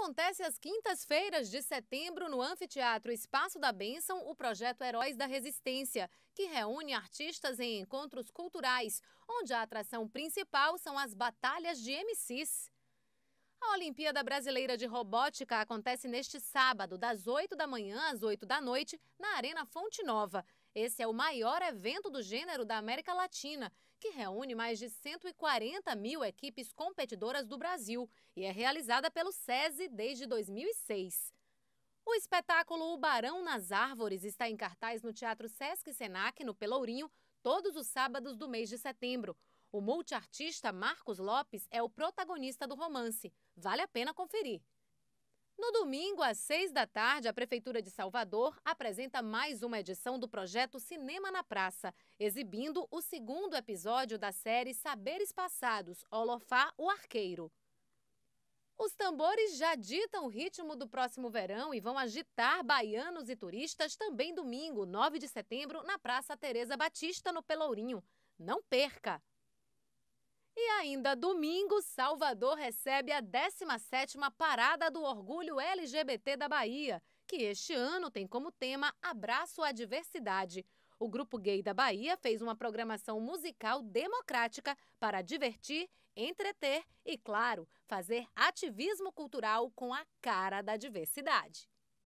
acontece às quintas-feiras de setembro no Anfiteatro Espaço da Bênção o projeto Heróis da Resistência, que reúne artistas em encontros culturais, onde a atração principal são as batalhas de MCs. A Olimpíada Brasileira de Robótica acontece neste sábado, das 8 da manhã às 8 da noite, na Arena Fonte Nova. Esse é o maior evento do gênero da América Latina, que reúne mais de 140 mil equipes competidoras do Brasil e é realizada pelo SESI desde 2006. O espetáculo O Barão nas Árvores está em cartaz no Teatro Sesc Senac, no Pelourinho, todos os sábados do mês de setembro. O multiartista Marcos Lopes é o protagonista do romance. Vale a pena conferir. No domingo, às seis da tarde, a Prefeitura de Salvador apresenta mais uma edição do projeto Cinema na Praça, exibindo o segundo episódio da série Saberes Passados, Olofá o Arqueiro. Os tambores já ditam o ritmo do próximo verão e vão agitar baianos e turistas também domingo, 9 de setembro, na Praça Tereza Batista, no Pelourinho. Não perca! E ainda domingo, Salvador recebe a 17ª Parada do Orgulho LGBT da Bahia, que este ano tem como tema Abraço à Diversidade. O Grupo Gay da Bahia fez uma programação musical democrática para divertir, entreter e, claro, fazer ativismo cultural com a cara da diversidade.